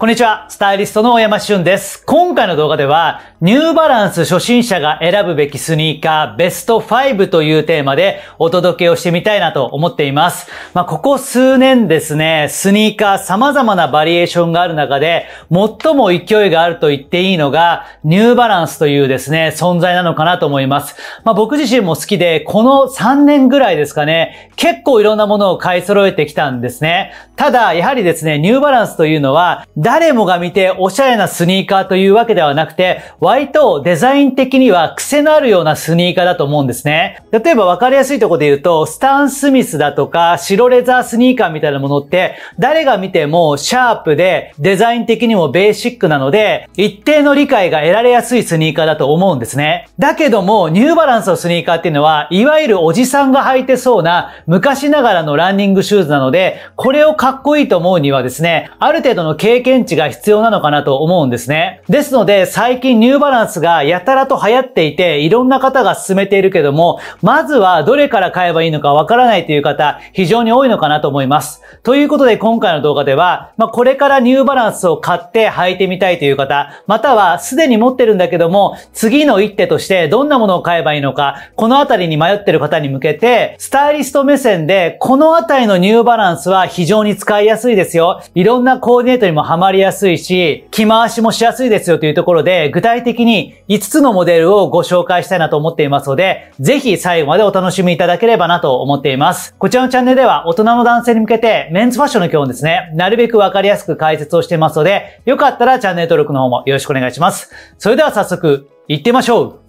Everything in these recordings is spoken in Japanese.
こんにちは、スタイリストの大山俊です。今回の動画では、ニューバランス初心者が選ぶべきスニーカーベスト5というテーマでお届けをしてみたいなと思っています。まあ、ここ数年ですね、スニーカー様々なバリエーションがある中で、最も勢いがあると言っていいのが、ニューバランスというですね、存在なのかなと思います。まあ、僕自身も好きで、この3年ぐらいですかね、結構いろんなものを買い揃えてきたんですね。ただ、やはりですね、ニューバランスというのは、誰もが見ておしゃれなスニーカーというわけではなくて、割とデザイン的には癖のあるようなスニーカーだと思うんですね。例えばわかりやすいところで言うと、スタン・スミスだとか、白レザースニーカーみたいなものって、誰が見てもシャープで、デザイン的にもベーシックなので、一定の理解が得られやすいスニーカーだと思うんですね。だけども、ニューバランスのスニーカーっていうのは、いわゆるおじさんが履いてそうな、昔ながらのランニングシューズなので、これをかっこいいと思うにはですね、ある程度の経験ンチが必要なのかなと思うんですね。ですので、最近ニューバランスがやたらと流行っていて、いろんな方が勧めているけども、まずはどれから買えばいいのかわからないという方、非常に多いのかなと思います。ということで、今回の動画では、まあ、これからニューバランスを買って履いてみたいという方、またはすでに持ってるんだけども、次の一手としてどんなものを買えばいいのか、このあたりに迷ってる方に向けて、スタイリスト目線で、このあたりのニューバランスは非常に使いやすいですよ。いろんなコーディネートにもハマまりやすいし、着回しもしやすいですよというところで、具体的に5つのモデルをご紹介したいなと思っていますので、ぜひ最後までお楽しみいただければなと思っています。こちらのチャンネルでは大人の男性に向けてメンズファッションの基本ですね、なるべくわかりやすく解説をしていますので、よかったらチャンネル登録の方もよろしくお願いします。それでは早速、行ってみましょう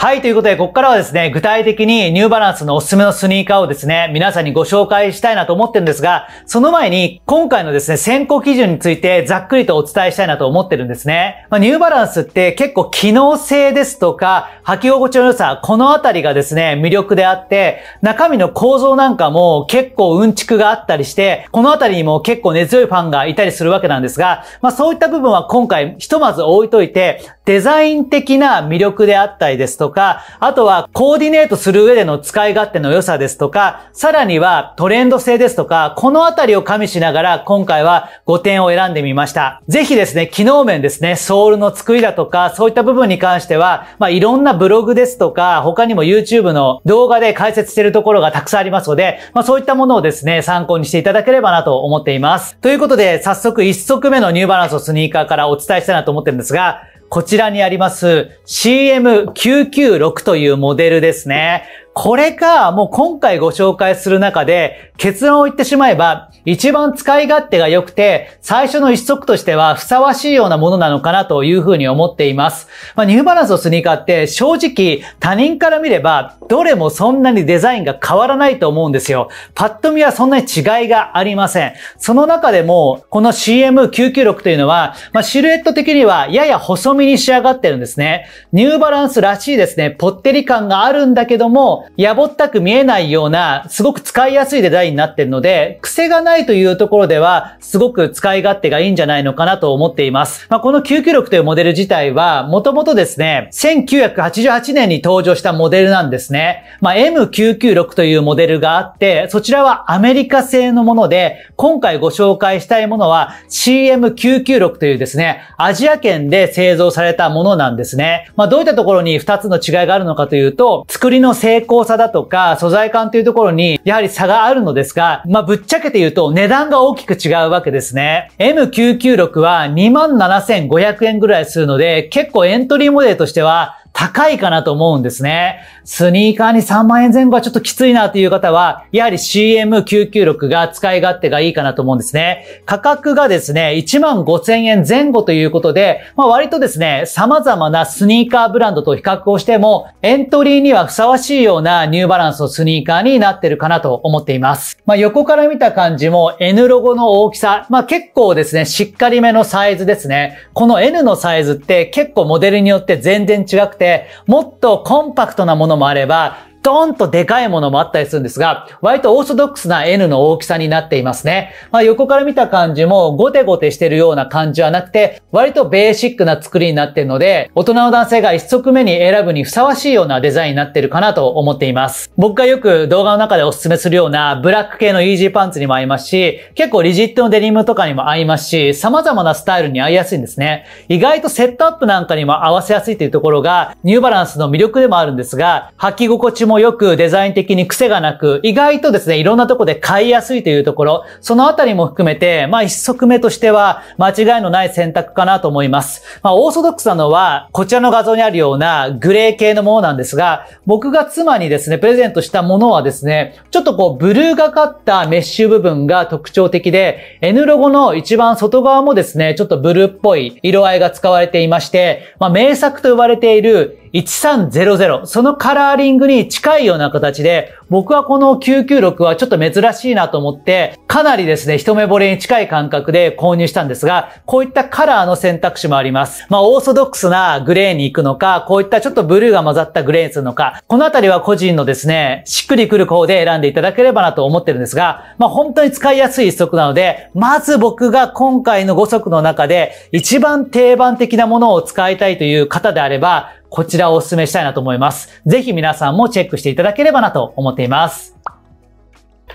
はい、ということで、ここからはですね、具体的にニューバランスのおすすめのスニーカーをですね、皆さんにご紹介したいなと思ってるんですが、その前に、今回のですね、選考基準についてざっくりとお伝えしたいなと思ってるんですね。まあ、ニューバランスって結構機能性ですとか、履き心地の良さ、このあたりがですね、魅力であって、中身の構造なんかも結構うんちくがあったりして、このあたりにも結構根強いファンがいたりするわけなんですが、まあ、そういった部分は今回、ひとまず置いといて、デザイン的な魅力であったりですとか、とか、あとはコーディネートする上での使い勝手の良さですとか、さらにはトレンド性ですとか、このあたりを加味しながら今回は5点を選んでみました。ぜひですね、機能面ですね、ソールの作りだとか、そういった部分に関しては、まあ、いろんなブログですとか、他にも YouTube の動画で解説しているところがたくさんありますので、まあ、そういったものをですね、参考にしていただければなと思っています。ということで、早速1足目のニューバランスのスニーカーからお伝えしたいなと思ってるんですが、こちらにあります CM996 というモデルですね。これか、もう今回ご紹介する中で結論を言ってしまえば、一番使い勝手が良くて、最初の一足としてはふさわしいようなものなのかなというふうに思っています。まあ、ニューバランスのスニーカーって正直他人から見れば、どれもそんなにデザインが変わらないと思うんですよ。パッと見はそんなに違いがありません。その中でも、この CM996 というのは、まあ、シルエット的にはやや細身に仕上がってるんですね。ニューバランスらしいですね、ぽってり感があるんだけども、やぼったく見えないような、すごく使いやすいデザインになってるので、癖がないというところでは、すごく使い勝手がいいんじゃないのかなと思っています。まあ、この996というモデル自体は、もともとですね、1988年に登場したモデルなんですね。まあ、M996 というモデルがあって、そちらはアメリカ製のもので、今回ご紹介したいものは CM996 というですね、アジア圏で製造されたものなんですね。まあ、どういったところに2つの違いがあるのかというと、作りの成康さだとか、素材感というところに、やはり差があるのですが、まあ、ぶっちゃけて言うと、値段が大きく違うわけですね。M996 は27,500円ぐらいするので、結構エントリーモデルとしては、高いかなと思うんですね。スニーカーに3万円前後はちょっときついなという方は、やはり CM996 が使い勝手がいいかなと思うんですね。価格がですね、1万5000円前後ということで、まあ、割とですね、様々なスニーカーブランドと比較をしても、エントリーにはふさわしいようなニューバランスのスニーカーになってるかなと思っています。まあ、横から見た感じも N ロゴの大きさ、まあ、結構ですね、しっかりめのサイズですね。この N のサイズって結構モデルによって全然違くて、もっとコンパクトなものもあればドーンとでかいものもあったりするんですが、割とオーソドックスな N の大きさになっていますね。まあ、横から見た感じもゴテゴテしてるような感じはなくて、割とベーシックな作りになっているので、大人の男性が一足目に選ぶにふさわしいようなデザインになってるかなと思っています。僕がよく動画の中でおすすめするようなブラック系のイージーパンツにも合いますし、結構リジットのデニムとかにも合いますし、様々なスタイルに合いやすいんですね。意外とセットアップなんかにも合わせやすいというところが、ニューバランスの魅力でもあるんですが、履き心地ももよくデザイン的に癖がなく、意外とですね、いろんなとこで買いやすいというところ、そのあたりも含めて、まあ一足目としては間違いのない選択かなと思います。まあオーソドックスなのは、こちらの画像にあるようなグレー系のものなんですが、僕が妻にですね、プレゼントしたものはですね、ちょっとこうブルーがかったメッシュ部分が特徴的で、N ロゴの一番外側もですね、ちょっとブルーっぽい色合いが使われていまして、まあ名作と呼ばれている1300、そのカラーリングに近いような形で、僕はこの996はちょっと珍しいなと思って、かなりですね、一目惚れに近い感覚で購入したんですが、こういったカラーの選択肢もあります。まあ、オーソドックスなグレーに行くのか、こういったちょっとブルーが混ざったグレーにするのか、このあたりは個人のですね、しっくりくる方で選んでいただければなと思ってるんですが、まあ、本当に使いやすい一足なので、まず僕が今回の5足の中で、一番定番的なものを使いたいという方であれば、こちらをお勧めしたいなと思います。ぜひ皆さんもチェックしていただければなと思っています。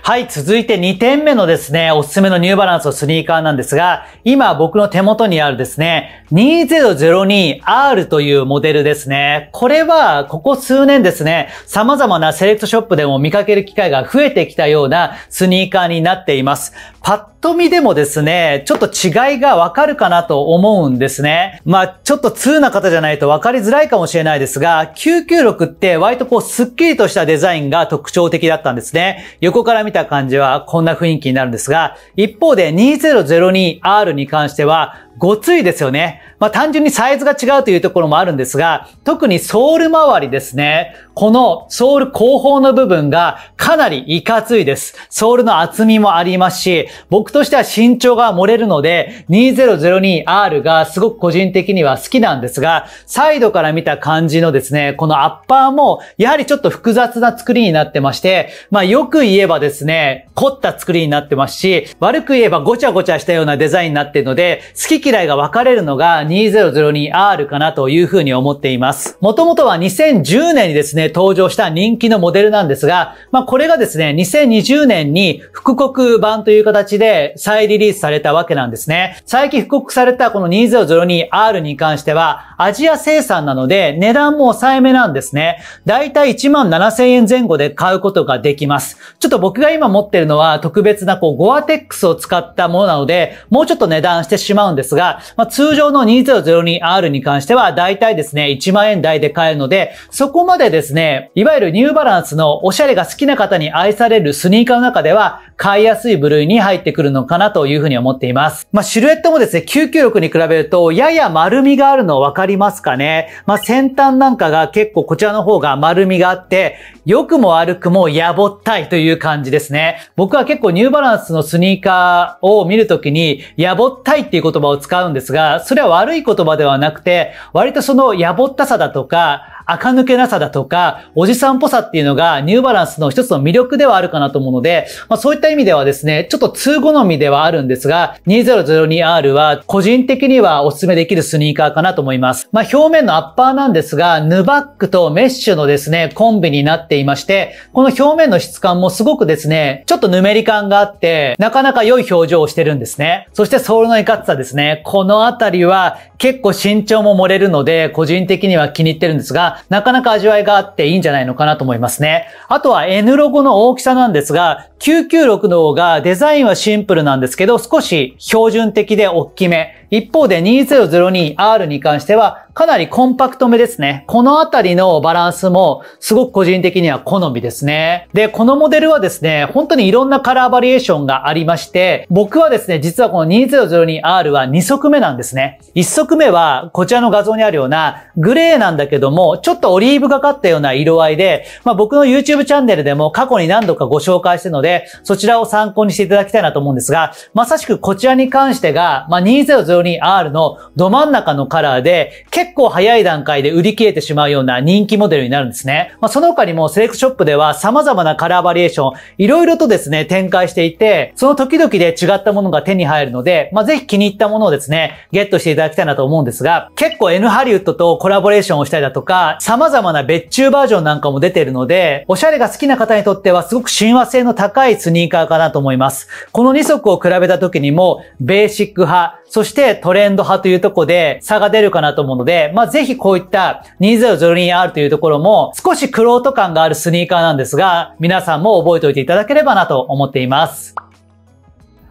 はい、続いて2点目のですね、おすすめのニューバランスのスニーカーなんですが、今僕の手元にあるですね、2002R というモデルですね。これは、ここ数年ですね、様々なセレクトショップでも見かける機会が増えてきたようなスニーカーになっています。パッと見でもですね、ちょっと違いがわかるかなと思うんですね。まあ、ちょっと通な方じゃないとわかりづらいかもしれないですが、996って割とこう、スッキリとしたデザインが特徴的だったんですね。横から見見た感じはこんな雰囲気になるんですが、一方で 2002R に関しては、ごついですよね。まあ、単純にサイズが違うというところもあるんですが、特にソール周りですね。このソール後方の部分がかなりいかついです。ソールの厚みもありますし、僕としては身長が漏れるので、2002R がすごく個人的には好きなんですが、サイドから見た感じのですね、このアッパーも、やはりちょっと複雑な作りになってまして、まあ、よく言えばですね、凝った作りになってますし、悪く言えばごちゃごちゃしたようなデザインになっているので、好き嫌いが分かれるのが 2002R かなというふうに思っています。もともとは2010年にですね、登場した人気のモデルなんですが、まあこれがですね、2020年に復刻版という形で再リリースされたわけなんですね。最近復刻されたこの 2002R に関しては、アジア生産なので値段も抑えめなんですね。だいたい1万7000円前後で買うことができます。ちょっと僕が今持ってるのは特別なこうゴアテックスを使ったものなので、もうちょっと値段してしまうんですですが、まあ、通常の 2002R に関しては、だいたいですね、1万円台で買えるので、そこまでですね、いわゆるニューバランスのおしゃれが好きな方に愛されるスニーカーの中では、買いやすい部類に入ってくるのかなというふうに思っています。まあ、シルエットもですね、996に比べると、やや丸みがあるの分かりますかねまあ、先端なんかが結構こちらの方が丸みがあって、良くも悪くもやぼったいという感じですね。僕は結構ニューバランスのスニーカーを見るときに、やぼったいっていう言葉を使うんですが、それは悪い言葉ではなくて、割とそのやぼったさだとか、垢抜けなさだとか、おじさんっぽさっていうのがニューバランスの一つの魅力ではあるかなと思うので、まあ、そういった意味ではですね、ちょっと通好みではあるんですが、2002R は個人的にはお勧めできるスニーカーかなと思います。まあ、表面のアッパーなんですが、ヌバックとメッシュのですね、コンビになっていまして、この表面の質感もすごくですね、ちょっとぬめり感があって、なかなか良い表情をしてるんですね。そしてソールのいかつさですね。このあたりは結構身長も漏れるので、個人的には気に入ってるんですが、なかなか味わいがあっていいんじゃないのかなと思いますね。あとは N ロゴの大きさなんですが、996の方がデザインはシンプルなんですけど、少し標準的で大きめ。一方で 2002R に関しては、かなりコンパクトめですね。このあたりのバランスもすごく個人的には好みですね。で、このモデルはですね、本当にいろんなカラーバリエーションがありまして、僕はですね、実はこの 2002R は2足目なんですね。1足目はこちらの画像にあるようなグレーなんだけども、ちょっとオリーブがかったような色合いで、まあ僕の YouTube チャンネルでも過去に何度かご紹介してるので、そちらを参考にしていただきたいなと思うんですが、まさしくこちらに関してが、まあ 2002R のど真ん中のカラーで、結結構早い段階で売り切れてしまうような人気モデルになるんですね。まあ、その他にもセレクトショップでは様々なカラーバリエーション、いろいろとですね、展開していて、その時々で違ったものが手に入るので、まあ、ぜひ気に入ったものをですね、ゲットしていただきたいなと思うんですが、結構 N ハリウッドとコラボレーションをしたりだとか、様々な別注バージョンなんかも出てるので、おしゃれが好きな方にとってはすごく親和性の高いスニーカーかなと思います。この2足を比べた時にも、ベーシック派、そしてトレンド派というとこで差が出るかなと思うので、で、まあ、ぜひこういった 2002R というところも少しクロート感があるスニーカーなんですが、皆さんも覚えておいていただければなと思っています。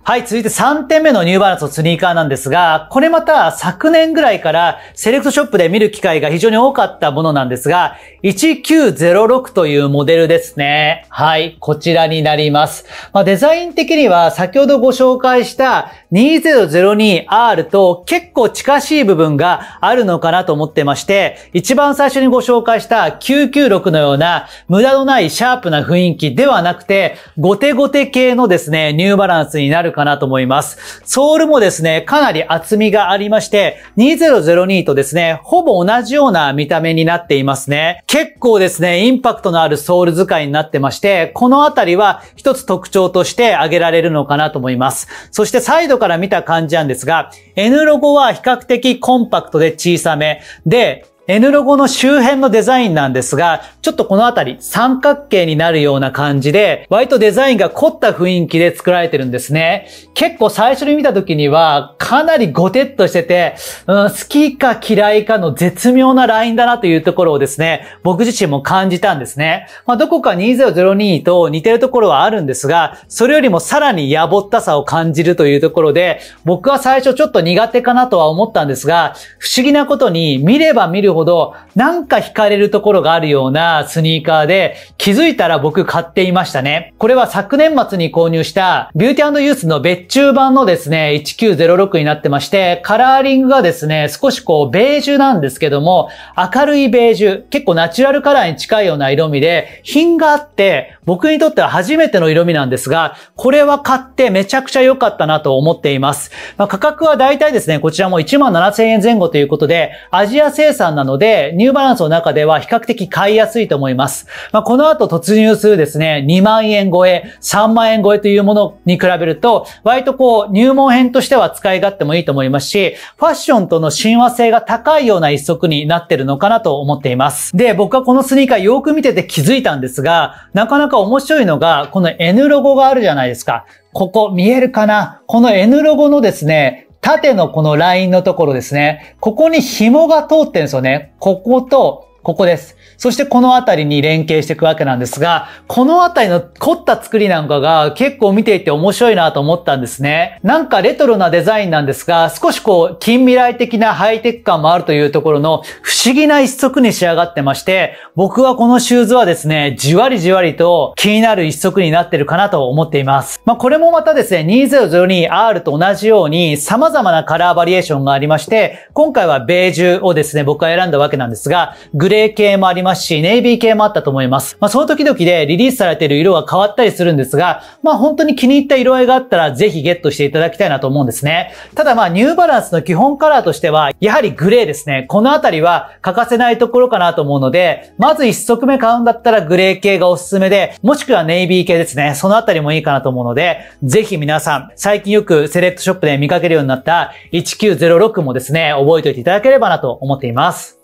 はい、続いて3点目のニューバランスのスニーカーなんですが、これまた昨年ぐらいからセレクトショップで見る機会が非常に多かったものなんですが、1906というモデルですね。はい、こちらになります。まあ、デザイン的には先ほどご紹介した 2002R と結構近しい部分があるのかなと思ってまして、一番最初にご紹介した996のような無駄のないシャープな雰囲気ではなくて、ゴテゴテ系のですね、ニューバランスになるかなと思います。ソールもですね、かなり厚みがありまして、2002とですね、ほぼ同じような見た目になっていますね。結構ですね、インパクトのあるソール使いになってまして、このあたりは一つ特徴として挙げられるのかなと思います。そしてサイドから見た感じなんですが、N ロゴは比較的コンパクトで小さめで、N ロゴの周辺のデザインなんですが、ちょっとこのあたり三角形になるような感じで、割とデザインが凝った雰囲気で作られてるんですね。結構最初に見た時には、かなりゴテッとしてて、うん、好きか嫌いかの絶妙なラインだなというところをですね、僕自身も感じたんですね。まあ、どこか2002と似てるところはあるんですが、それよりもさらにやぼったさを感じるというところで、僕は最初ちょっと苦手かなとは思ったんですが、不思議なことに見れば見るほどほど、なんか惹かれるところがあるようなスニーカーで、気づいたら僕買っていましたね。これは昨年末に購入した、ビューティーユースの別注版のですね、1906になってまして、カラーリングがですね、少しこう、ベージュなんですけども、明るいベージュ、結構ナチュラルカラーに近いような色味で、品があって、僕にとっては初めての色味なんですが、これは買ってめちゃくちゃ良かったなと思っています。まあ、価格は大体ですね、こちらも1万7000円前後ということで、アジア生産のなので、ニューバランスの中では比較的買いやすいと思います。まあ、この後突入するですね、2万円超え、3万円超えというものに比べると、割とこう、入門編としては使い勝手もいいと思いますし、ファッションとの親和性が高いような一足になってるのかなと思っています。で、僕はこのスニーカーよく見てて気づいたんですが、なかなか面白いのが、この N ロゴがあるじゃないですか。ここ見えるかなこの N ロゴのですね、縦のこのラインのところですね。ここに紐が通ってるんですよね。こことここです。そしてこの辺りに連携していくわけなんですが、この辺りの凝った作りなんかが結構見ていて面白いなと思ったんですね。なんかレトロなデザインなんですが、少しこう近未来的なハイテク感もあるというところの不思議な一足に仕上がってまして、僕はこのシューズはですね、じわりじわりと気になる一足になってるかなと思っています。まあこれもまたですね、2002R と同じように様々なカラーバリエーションがありまして、今回はベージュをですね、僕は選んだわけなんですが、グレー系もありますし、ネイビー系もあったと思います。まあ、その時々でリリースされている色が変わったりするんですが、まあ、本当に気に入った色合いがあったら、ぜひゲットしていただきたいなと思うんですね。ただまあ、ニューバランスの基本カラーとしては、やはりグレーですね。このあたりは欠かせないところかなと思うので、まず一足目買うんだったらグレー系がおすすめで、もしくはネイビー系ですね。そのあたりもいいかなと思うので、ぜひ皆さん、最近よくセレクトショップで見かけるようになった1906もですね、覚えておいていただければなと思っています。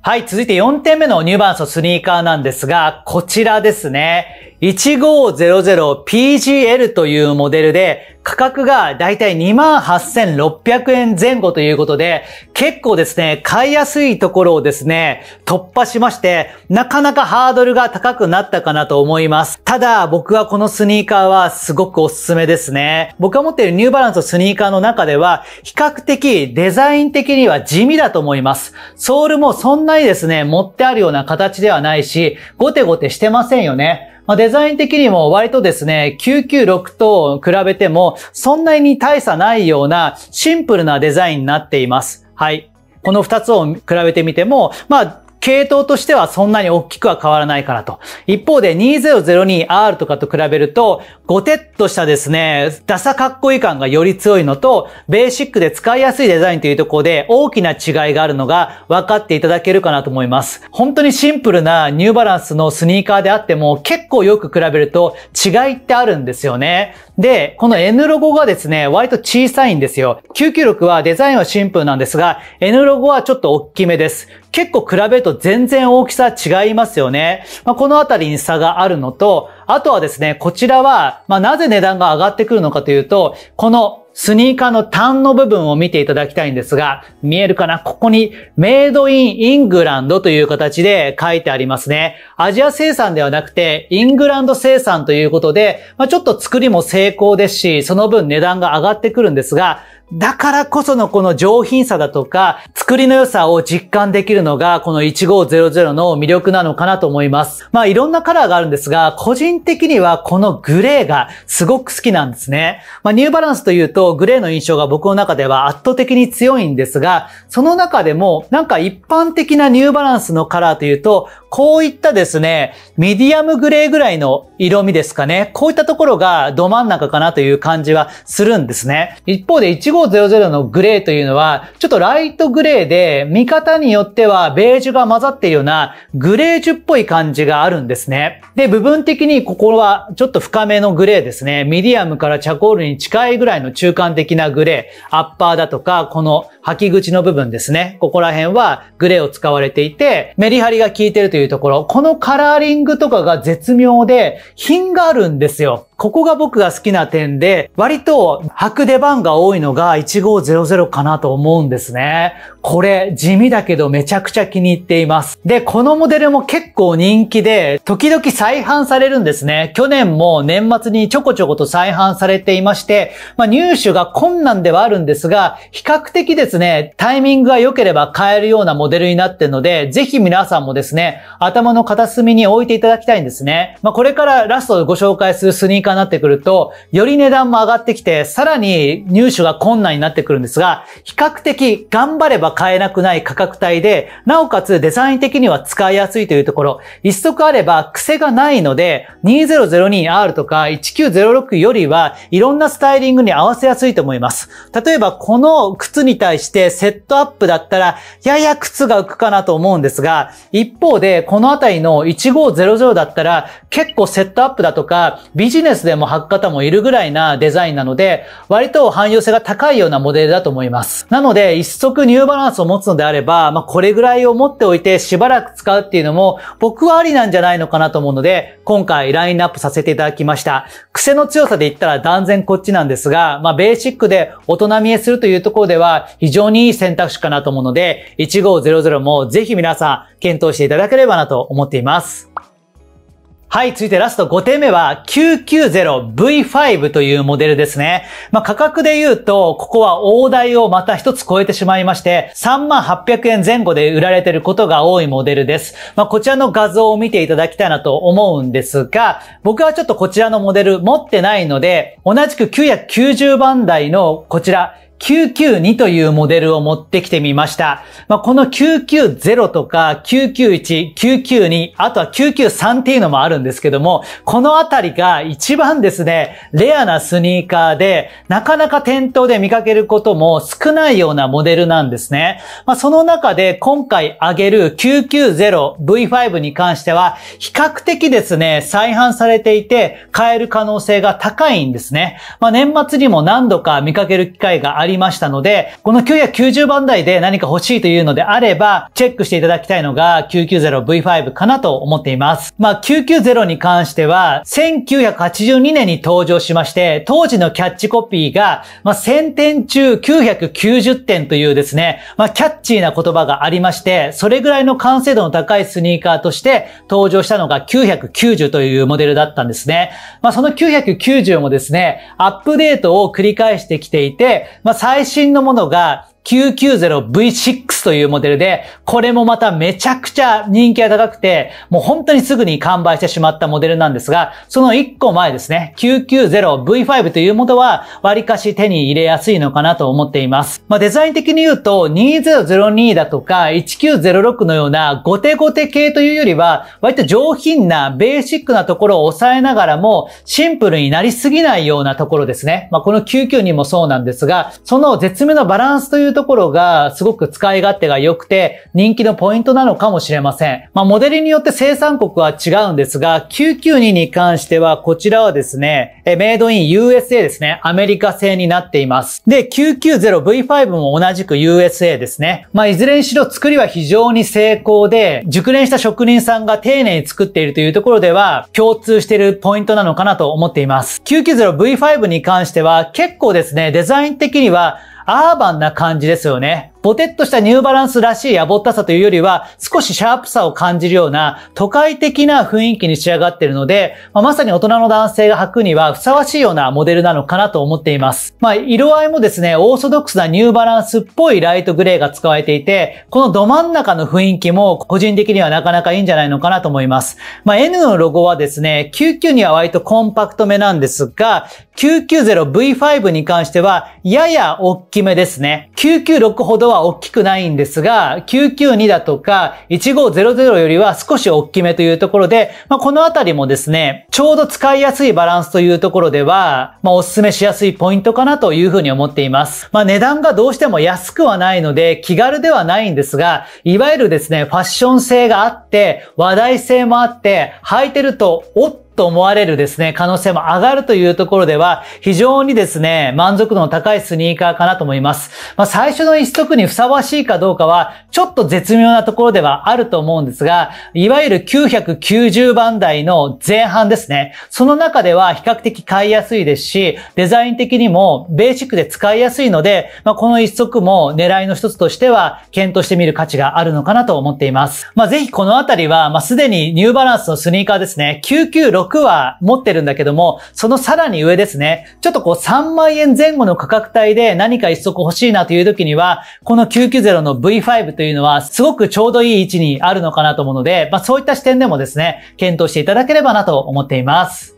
はい、続いて4点目のニューバランススニーカーなんですが、こちらですね。1500PGL というモデルで、価格がだいたい28,600円前後ということで、結構ですね、買いやすいところをですね、突破しまして、なかなかハードルが高くなったかなと思います。ただ、僕はこのスニーカーはすごくおすすめですね。僕が持っているニューバランスのスニーカーの中では、比較的デザイン的には地味だと思います。ソールもそんなにですね、持ってあるような形ではないし、ゴテゴテしてませんよね。まあ、デザイン的にも割とですね、996と比べてもそんなに大差ないようなシンプルなデザインになっています。はい。この2つを比べてみても、まあ、系統としてはそんなに大きくは変わらないからと。一方で 2002R とかと比べると、ゴテッとしたですね、ダサかっこいい感がより強いのと、ベーシックで使いやすいデザインというところで大きな違いがあるのが分かっていただけるかなと思います。本当にシンプルなニューバランスのスニーカーであっても結構よく比べると違いってあるんですよね。で、この N ロゴがですね、割と小さいんですよ。996はデザインはシンプルなんですが、N ロゴはちょっと大きめです。結構比べると全然大きさ違いますよね。まあ、このあたりに差があるのと、あとはですね、こちらは、まあ、なぜ値段が上がってくるのかというと、このスニーカーの端の部分を見ていただきたいんですが、見えるかなここにメイドインイングランドという形で書いてありますね。アジア生産ではなくて、イングランド生産ということで、まあ、ちょっと作りも成功ですし、その分値段が上がってくるんですが、だからこそのこの上品さだとか、作りの良さを実感できるのが、この1500の魅力なのかなと思います。まあいろんなカラーがあるんですが、個人的にはこのグレーがすごく好きなんですね。まあニューバランスというとグレーの印象が僕の中では圧倒的に強いんですが、その中でもなんか一般的なニューバランスのカラーというと、こういったですね、ミディアムグレーぐらいの色味ですかね。こういったところがど真ん中かなという感じはするんですね。一方で15 1500のグレーというのは、ちょっとライトグレーで、見方によってはベージュが混ざっているようなグレージュっぽい感じがあるんですね。で、部分的にここはちょっと深めのグレーですね。ミディアムからチャコールに近いぐらいの中間的なグレー、アッパーだとか、この履き口の部分ですね。ここら辺はグレーを使われていて、メリハリが効いてるというところ、このカラーリングとかが絶妙で、品があるんですよ。ここが僕が好きな点で、割と履く出番が多いのが1500かなと思うんですね。これ、地味だけどめちゃくちゃ気に入っています。で、このモデルも結構人気で、時々再販されるんですね。去年も年末にちょこちょこと再販されていまして、まあ、入手が困難ではあるんですが、比較的ですね、タイミングが良ければ買えるようなモデルになっているので、ぜひ皆さんもですね、頭の片隅に置いていただきたいんですね。まあ、これからラストでご紹介するスニーカー間になってくると、より値段も上がってきて、さらに入手が困難になってくるんですが、比較的頑張れば買えなくない価格帯で、なおかつデザイン的には使いやすいというところ、一足あれば癖がないので、2002R とか1906よりはいろんなスタイリングに合わせやすいと思います。例えばこの靴に対してセットアップだったら、やや靴が浮くかなと思うんですが、一方でこのあたりの1500だったら結構セットアップだとかビジネススでも履く方もいるぐらいなデザインなので、割と汎用性が高いようなモデルだと思います。なので、一足ニューバランスを持つのであれば、まあ、これぐらいを持っておいてしばらく使うっていうのも、僕はありなんじゃないのかなと思うので、今回ラインナップさせていただきました。癖の強さで言ったら断然こっちなんですが、まあ、ベーシックで大人見えするというところでは、非常にいい選択肢かなと思うので、1500もぜひ皆さん検討していただければなと思っています。はい、続いてラスト5点目は 990V5 というモデルですね。まあ、価格で言うと、ここは大台をまた一つ超えてしまいまして、3800円前後で売られていることが多いモデルです。まあ、こちらの画像を見ていただきたいなと思うんですが、僕はちょっとこちらのモデル持ってないので、同じく990番台のこちら、992というモデルを持ってきてみました。まあ、この990とか991、992、あとは993っていうのもあるんですけども、このあたりが一番ですね、レアなスニーカーで、なかなか店頭で見かけることも少ないようなモデルなんですね。まあ、その中で今回あげる 990V5 に関しては、比較的ですね、再販されていて、買える可能性が高いんですね。まあ、年末にも何度か見かける機会がありりましたので、この990番台で何か欲しいというのであれば、チェックしていただきたいのが 990V5 かなと思っています。まあ、990に関しては、1982年に登場しまして、当時のキャッチコピーが、まあ、1000点中990点というですね、まあ、キャッチーな言葉がありまして、それぐらいの完成度の高いスニーカーとして登場したのが990というモデルだったんですね。まあ、その990もですね、アップデートを繰り返してきていて、ま最新のものが 990V6 というモデルで、これもまためちゃくちゃ人気が高くて、もう本当にすぐに完売してしまったモデルなんですが、その1個前ですね、990V5 というものは、割かし手に入れやすいのかなと思っています。まあ、デザイン的に言うと、2002だとか、1906のようなゴテゴテ系というよりは、割と上品なベーシックなところを抑えながらも、シンプルになりすぎないようなところですね。まあ、この99にもそうなんですが、その絶妙なバランスといういうところがすごく使い勝手が良くて人気のポイントなのかもしれません。まあ、モデルによって生産国は違うんですが、992に関してはこちらはですね、メイドイン USA ですね、アメリカ製になっています。で、990V5 も同じく USA ですね。まあ、いずれにしろ作りは非常に成功で、熟練した職人さんが丁寧に作っているというところでは共通しているポイントなのかなと思っています。990V5 に関しては結構ですね、デザイン的にはアーバンな感じですよね。ぼてっとしたニューバランスらしいやぼったさというよりは、少しシャープさを感じるような都会的な雰囲気に仕上がっているので、まあ、まさに大人の男性が履くにはふさわしいようなモデルなのかなと思っています。まあ、色合いもですね、オーソドックスなニューバランスっぽいライトグレーが使われていて、このど真ん中の雰囲気も個人的にはなかなかいいんじゃないのかなと思います。まあ、N のロゴはですね、99には割とコンパクトめなんですが、990V5 に関しては、やや大きめですね。996ほどは大きくないんですが、992だとか、1500よりは少し大きめというところで、まあ、このあたりもですね、ちょうど使いやすいバランスというところでは、まあ、おすすめしやすいポイントかなというふうに思っています。まあ、値段がどうしても安くはないので、気軽ではないんですが、いわゆるですね、ファッション性があって、話題性もあって、履いてると、おっと思われるですね、可能性も上がるというところでは、非常にですね、満足度の高いスニーカーかなと思います。まあ、最初の一足にふさわしいかどうかは、ちょっと絶妙なところではあると思うんですが、いわゆる990番台の前半ですね。その中では比較的買いやすいですし、デザイン的にもベーシックで使いやすいので、まあ、この一足も狙いの一つとしては、検討してみる価値があるのかなと思っています。まあ、ぜひこのあたりは、まあ、すでにニューバランスのスニーカーですね、9 9 6は持ってるんだけども、そのさらに上ですね。ちょっとこう3万円前後の価格帯で何か一足欲しいなという時には、この990の V5 というのはすごくちょうどいい位置にあるのかなと思うので、まあそういった視点でもですね、検討していただければなと思っています。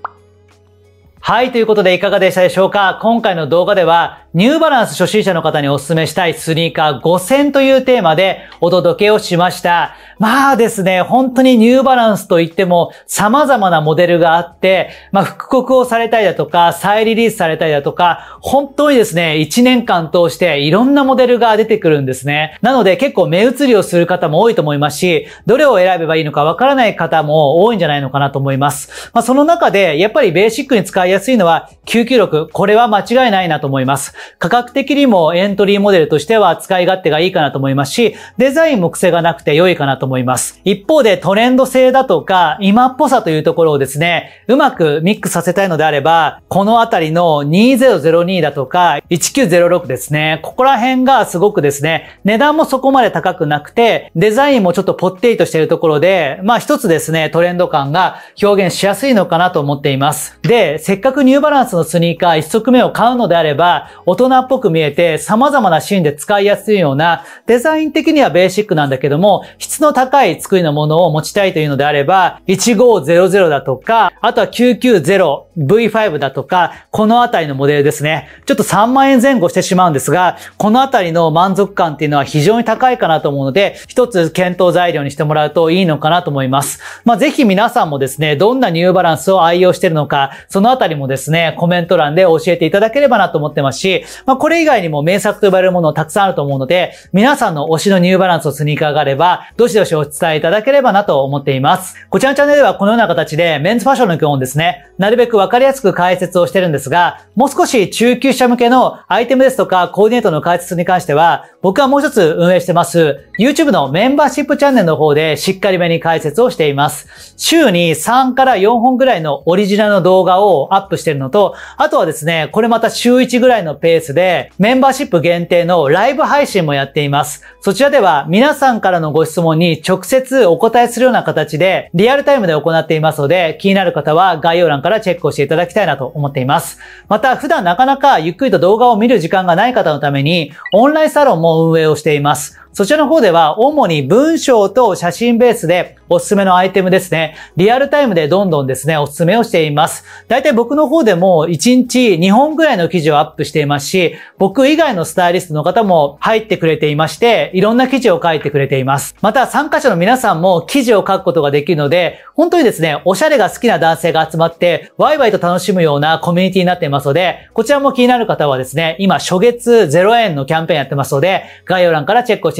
はい、ということでいかがでしたでしょうか今回の動画ではニューバランス初心者の方にお勧めしたいスニーカー5000というテーマでお届けをしました。まあですね、本当にニューバランスといっても様々なモデルがあって、まあ復刻をされたりだとか、再リリースされたりだとか、本当にですね、1年間通していろんなモデルが出てくるんですね。なので結構目移りをする方も多いと思いますし、どれを選べばいいのかわからない方も多いんじゃないのかなと思います。まあその中でやっぱりベーシックに使いやすいのは996、これは間違いないなと思います。価格的にもエントリーモデルとしては使い勝手がいいかなと思いますし、デザインも癖がなくて良いかなと思います。一方でトレンド性だとか、今っぽさというところをですね、うまくミックスさせたいのであれば、このあたりの2002だとか、1906ですね、ここら辺がすごくですね、値段もそこまで高くなくて、デザインもちょっとぽってりとしているところで、まあ一つですね、トレンド感が表現しやすいのかなと思っています。で、せっかくニューバランスのスニーカー1足目を買うのであれば、大人っぽく見えて様々なシーンで使いやすいような、デザイン的にはベーシックなんだけども、質の高い作りのものを持ちたいというのであれば、1500だとか、あとは 990V5 だとか、このあたりのモデルですね。ちょっと3万円前後してしまうんですが、このあたりの満足感っていうのは非常に高いかなと思うので、一つ検討材料にしてもらうといいのかなと思います。まあ、ぜひ皆さんもですね、どんなニューバランスを愛用してるのか、そのあたりもですね、コメント欄で教えていただければなと思ってますし、まあ、これ以外にも名作と呼ばれるものたくさんあると思うので、皆さんの推しのニューバランスのスニーカーがあれば、どしどしお伝えいただければなと思っています。こちらのチャンネルではこのような形で、メンズファッションの基本ですね、なるべくわかりやすく解説をしてるんですが、もう少し中級者向けのアイテムですとかコーディネートの解説に関しては、僕はもう一つ運営してます、YouTube のメンバーシップチャンネルの方でしっかりめに解説をしています。週に3から4本ぐらいのオリジナルの動画をアップしてるのと、あとはですね、これまた週1ぐらいのペーペースで、メンバーシップ限定のライブ配信もやっています。そちらでは皆さんからのご質問に直接お答えするような形で、リアルタイムで行っていますので、気になる方は概要欄からチェックをしていただきたいなと思っています。また、普段なかなかゆっくりと動画を見る時間がない方のために、オンラインサロンも運営をしています。そちらの方では主に文章と写真ベースでおすすめのアイテムですね。リアルタイムでどんどんですね、おすすめをしています。大体僕の方でも1日2本ぐらいの記事をアップしていますし、僕以外のスタイリストの方も入ってくれていまして、いろんな記事を書いてくれています。また参加者の皆さんも記事を書くことができるので、本当にですね、おしゃれが好きな男性が集まって、ワイワイと楽しむようなコミュニティになっていますので、こちらも気になる方はですね、今初月0円のキャンペーンやってますので、概要欄からチェックをして